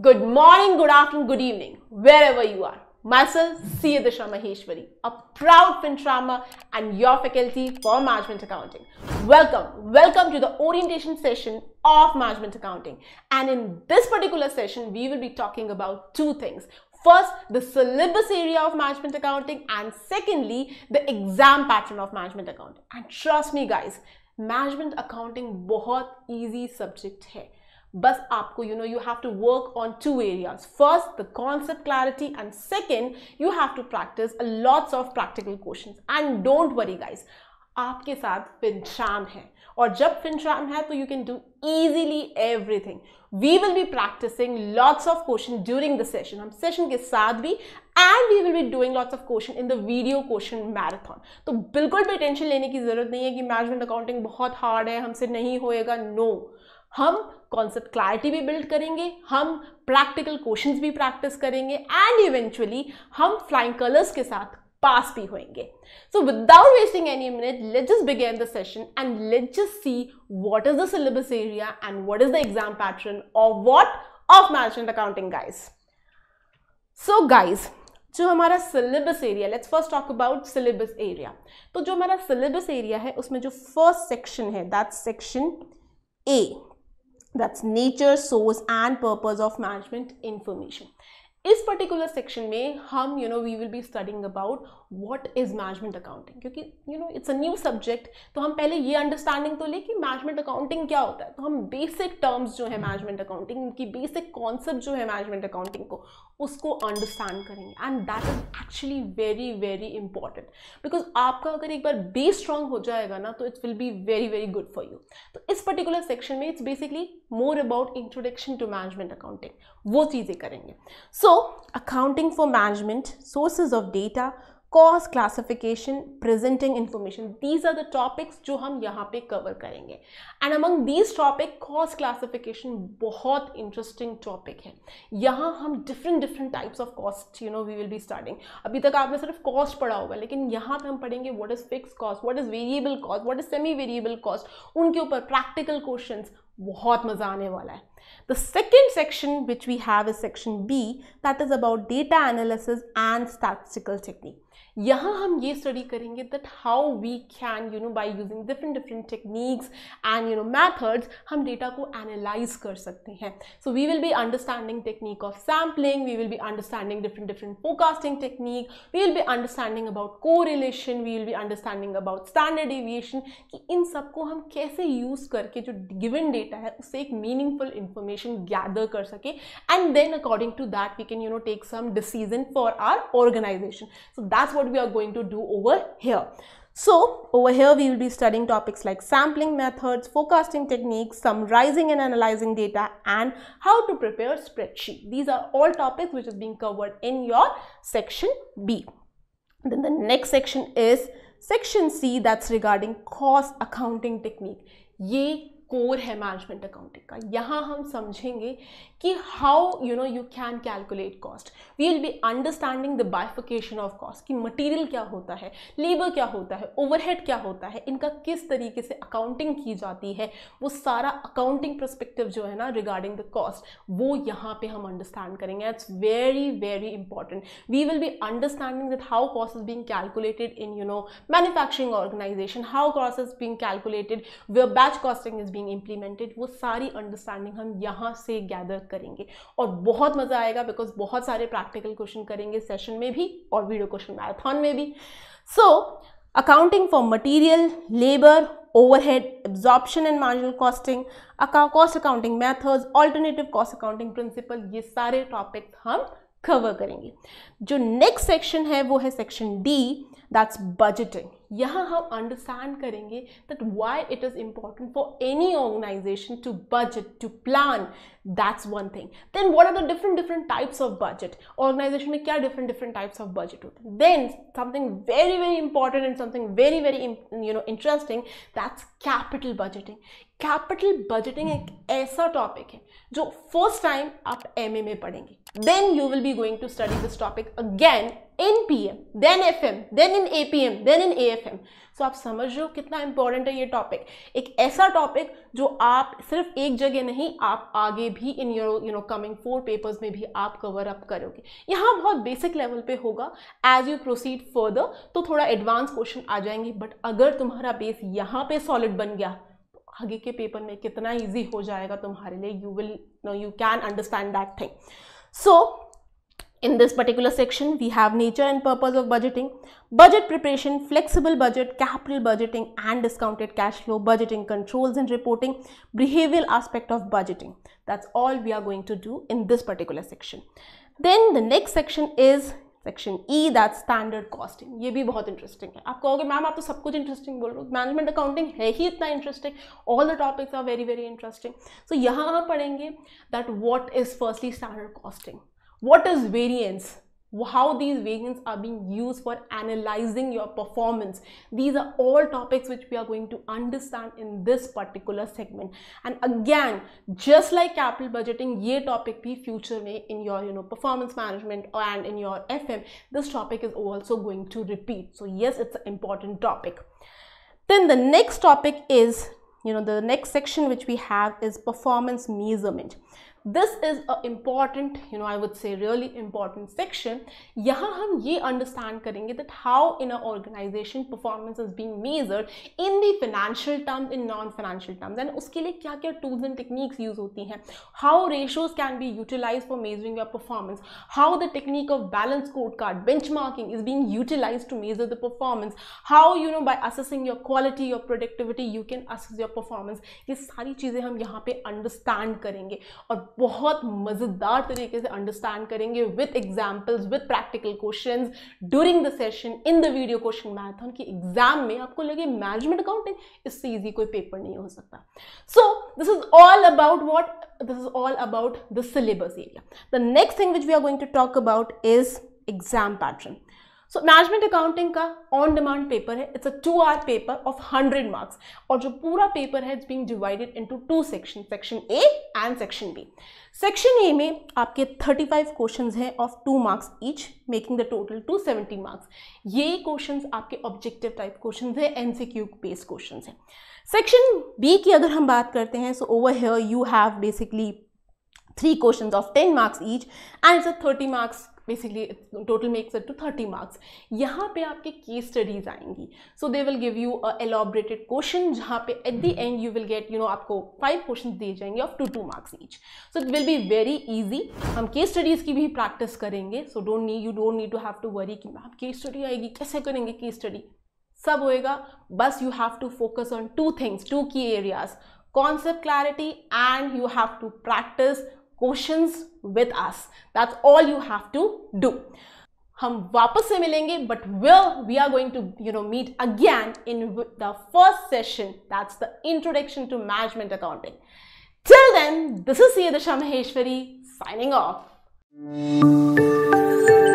Good morning, good afternoon, good evening, wherever you are. Myself, Sia Disha Maheshwari, a proud Fintrama and your faculty for Management Accounting. Welcome, welcome to the orientation session of Management Accounting. And in this particular session, we will be talking about two things. First, the syllabus area of management accounting and secondly, the exam pattern of management accounting. And trust me guys, management accounting बहुत easy subject है बस आपको you know you have to work on two areas first the concept clarity and second you have to practice lots of practical question and don't worry guys आपके साथ फिनशान है और जब फिनशान है तो you can do easily everything we will be practicing lots of question during the session हम सेशन के साथ भी and we will be doing lots of question in the video question marathon तो बिल्कुल भी टेंशन लेने की जरूरत नहीं है कि मैनेजमेंट अकाउंटिंग बहुत हार्ड है हमसे नहीं होएगा नो no. हम कॉन्सेप्ट क्लैरिटी भी बिल्ड करेंगे हम प्रैक्टिकल क्वेश्चंस भी प्रैक्टिस करेंगे एंड इवेंचुअली हम फ्लाइंग कलर्स के साथ पास भी होंगे so without wasting any minute let just begin the session and let just see what is the syllabus area and what is the exam pattern और what of management accounting guys so guys जो हमारा syllabus area let's first talk about syllabus area तो जो हमारा syllabus area है उसमें जो first section है that section A that's nature source and purpose of management information इस पर्टिकुलर सेक्शन में हम you know we will be studying about what is management accounting क्योंकि you know it's a new subject तो हम पहले ये understanding तो ले कि मैनेजमेंट अकाउंटिंग क्या होता है तो हम बेसिक टर्म्स जो है मैनेजमेंट अकाउंटिंग की बेसिक कॉन्सेप्ट जो है मैनेजमेंट अकाउंटिंग को उसको अंडरस्टैंड करेंगे and that is actually very very important because आपका अगर एक बार बेस स्ट्रांग हो जाएगा ना तो it's will be very very good for you तो इस पर्टिकुलर सेक्शन में it's basically more about introduction to management accounting वो चीज़ें करेंगे so so, How accounting for management, sources of data, cost classification presenting information these are the topics जो हम यहाँ पे कवर करेंगे and among these topic cost classification बहुत interesting topic है यहाँ हम different different types of cost you know we will be starting अभी तक आपने सिर्फ कॉस्ट पढ़ा होगा लेकिन यहाँ पे हम पढ़ेंगे what is fix cost what is variable cost what is semi variable cost उनके ऊपर प्रैक्टिकल क्वेश्चन बहुत मज़ा आने वाला है the second section which we have is section B that is about data analysis and statistical technique यहाँ हम ये स्टडी करेंगे that how we can you know by using different different techniques and you know methods हम data को analyse कर सकते हैं सो we will be understanding technique of sampling we will be understanding different different forecasting technique we will be understanding about correlation we will be understanding about standard deviation कि इन सबको हम कैसे use करके जो गिवन डेटा डेटा है उससे एक मीनिंगफुल इंफॉर्मेशन गैदर कर सके and then according to that we can you know take some decision for our organisation so that's what we are going to do over here So over here we will be studying topics like sampling methods, forecasting techniques, summarizing and analyzing data and how to prepare spreadsheet. These are all topics which is being covered in your section B. Then the next section is section C that's regarding cost accounting technique. ये core है management accounting का यहाँ हम समझेंगे कि how you know you can calculate cost we will be understanding the bifurcation of cost कि material क्या होता है लेबर क्या होता है ओवरहेड क्या होता है इनका किस तरीके से अकाउंटिंग की जाती है वो सारा अकाउंटिंग परस्पेक्टिव जो है ना रिगार्डिंग द कॉस्ट वो यहाँ पे हम अंडरस्टैंड करेंगे it's very very important we will be understanding that how cost is being calculated in you know manufacturing organisation how cost is being calculated way batch costing is being implemented वो सारी understanding हम यहाँ से gather करेंगे और बहुत मज़ा आएगा बिकॉज बहुत सारे प्रैक्टिकल क्वेश्चन करेंगे सेशन में भी और वीडियो क्वेश्चन मैराथन में भी so accounting for material labour overhead absorption and marginal costing cost accounting methods alternative cost accounting principle ये सारे टॉपिक हम कवर करेंगे जो नेक्स्ट सेक्शन है वो है सेक्शन डी दैट्स बजटिंग यहाँ हम अंडरस्टैंड करेंगे that why it is important for any organisation to budget to plan that's one thing then what are the different different types of budget organisation में क्या different different types of budget होते हैं then something very very important and something very very you know interesting that's capital budgeting capital budgeting एक ऐसा topic है जो first time आप M में पढ़ेंगे then you will be going to study this topic again in PM then FM then in APM then in AFM so आप समझ रहे हो कितना इंपॉर्टेंट है ये टॉपिक एक ऐसा टॉपिक जो आप सिर्फ एक जगह नहीं आप आगे भी in your you know coming four papers में भी आप कवर अप करोगे यहाँ बहुत बेसिक लेवल पे होगा एज यू प्रोसीड फर्दर तो थोड़ा एडवांस क्वेश्चन आ जाएंगे बट अगर तुम्हारा बेस यहाँ पे सॉलिड बन गया तो आगे के पेपर में कितना ईजी हो जाएगा तुम्हारे लिए you will know you can understand that thing so In this particular section, we have nature and purpose of budgeting, budget preparation, flexible budget, capital budgeting and discounted cash flow, budgeting controls and reporting, behavioral aspect of budgeting. That's all we are going to do in this particular section. Then the next section is section E. That's standard costing. ये भी बहुत interesting है आप कहोगे ma'am आप तो सब कुछ इंटरेस्टिंग बोल रहे हो मैनेजमेंट अकाउंटिंग है ही इतना interesting. All the topics are very very interesting so यहाँ हम पढ़ेंगे that what is firstly standard what is variance how these variants are being used for analyzing your performance. These are all topics which we are going to understand in this particular segment. And again, just like capital budgeting, ये topic be future may in your you know performance management and in your FM, this topic is also going to repeat. So yes, it's an important topic. Then the next topic is you know the next section which we have is performance measurement this is a important you know I would say really important section यहाँ हम ये understand करेंगे that how in a organisation performance is being measured in the financial terms in non financial terms and उसके लिए क्या क्या tools and techniques use होती हैं how ratios can be utilise for measuring your performance how the technique of balance कोड card benchmarking is being utilise to measure the performance how you know by assessing your quality your productivity you can assess your performance ये सारी चीज़ें हम यहाँ पे understand करेंगे और बहुत मज़ेदार तरीके से अंडरस्टैंड करेंगे with examples with practical question during the session in the video question marathon की एग्जाम में आपको लगे मैनेजमेंट अकाउंटिंग इससे ईजी कोई पेपर नहीं हो सकता so this is all about what this is all about the syllabus area the next thing which we are going to talk about is exam pattern so management accounting का on demand paper है it's a two hour paper of hundred marks और जो पूरा paper है it's being divided into two section section A and section B section A में आपके 35 questions हैं of two marks each making the total to seventy marks ये questions आपके objective type question है क्यू बेस्ड क्वेश्चन है section B की अगर हम बात करते हैं so over here you have basically three question of ten marks each and it's a thirty marks basically total makes it to thirty marks यहाँ पे आपके केस स्टडीज आएंगी so they will give you a elaborated question जहाँ पे at the end you will get you know आपको five question दिए जाएंगे of two two marks each so it will be very easy हम case studies की भी practice करेंगे so don't need you don't need to have to worry कि ma'am case study आएगी कैसे करेंगे केस स्टडी सब होएगा बस you have to focus on two things two key areas concept clarity and you have to practice questions with us that's all you have to do हम वापस से मिलेंगे but well we are going to you know meet again in the first session that's the introduction to management accounting Till then, this is Yadisha Maheshwari signing off.